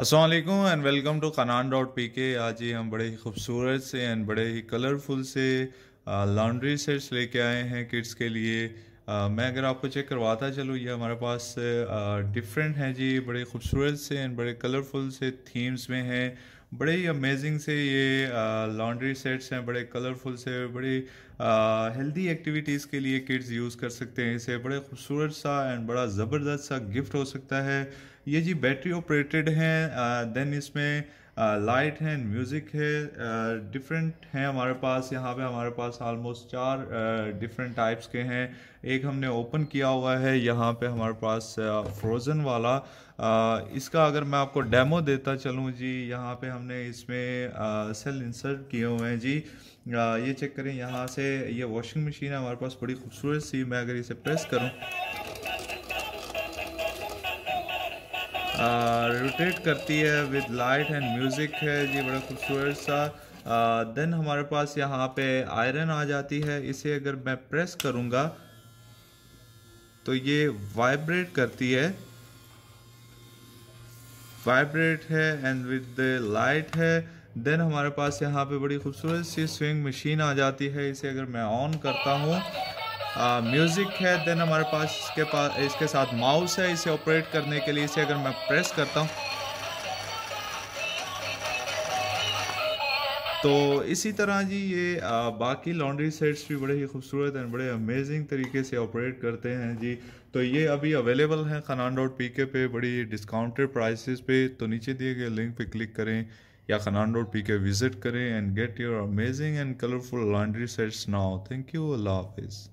Aslam and welcome to Khanan dot P K आज ही हम बड़े ही खूबसूरत से एंड बड़े ही कलरफुल से लॉन्ड्री सेट्स लेके आए हैं किड्स के लिए आ, मैं अगर आपको चेक करवाता चलूँ ये हमारे पास डिफरेंट हैं जी बड़े खूबसूरत से एंड बड़े कलरफुल से थीम्स में हैं बड़े ही अमेजिंग से ये लॉन्ड्री सेट्स हैं बड़े कलरफुल से बड़ी हेल्दी एक्टिविटीज़ के लिए किड्स यूज़ कर सकते हैं इसे बड़े खूबसूरत सा एंड बड़ा ज़बरदस्त सा गिफ्ट हो सकता है ये जी बैटरी ऑपरेटेड हैं देन इसमें लाइट है म्यूज़िक है डिफरेंट हैं हमारे पास यहाँ पे हमारे पास आलमोस्ट चार डिफरेंट टाइप्स के हैं एक हमने ओपन किया हुआ है यहाँ पे हमारे पास फ्रोज़न वाला uh, इसका अगर मैं आपको डेमो देता चलूँ जी यहाँ पे हमने इसमें सेल सेल इंसर्ट किए हुए हैं जी uh, ये चेक करें यहाँ से ये वॉशिंग मशीन है हमारे पास बड़ी खूबसूरत सी मैं अगर इसे प्रेस करूँ रोटेट करती है विद लाइट एंड म्यूज़िक है ये बड़ा खूबसूरत सा देन हमारे पास यहाँ पे आयरन आ जाती है इसे अगर मैं प्रेस करूँगा तो ये वाइब्रेट करती है वाइब्रेट है एंड विद लाइट है देन हमारे पास यहाँ पे बड़ी खूबसूरत सी स्विंग मशीन आ जाती है इसे अगर मैं ऑन करता हूँ म्यूज़िक है देन हमारे पास इसके पास इसके साथ माउस है इसे ऑपरेट करने के लिए इसे अगर मैं प्रेस करता हूँ तो इसी तरह जी ये आ, बाकी लॉन्ड्री सेट्स भी बड़े ही खूबसूरत हैं बड़े अमेजिंग तरीके से ऑपरेट करते हैं जी तो ये अभी अवेलेबल हैं खनान डॉट पी के पे बड़ी डिस्काउंटेड प्राइसेस पे तो नीचे दिए गए लिंक पे क्लिक करें या Khanan dot P K visit करें and get your amazing and colourful laundry sets now thank you अल्लाह हाफिज़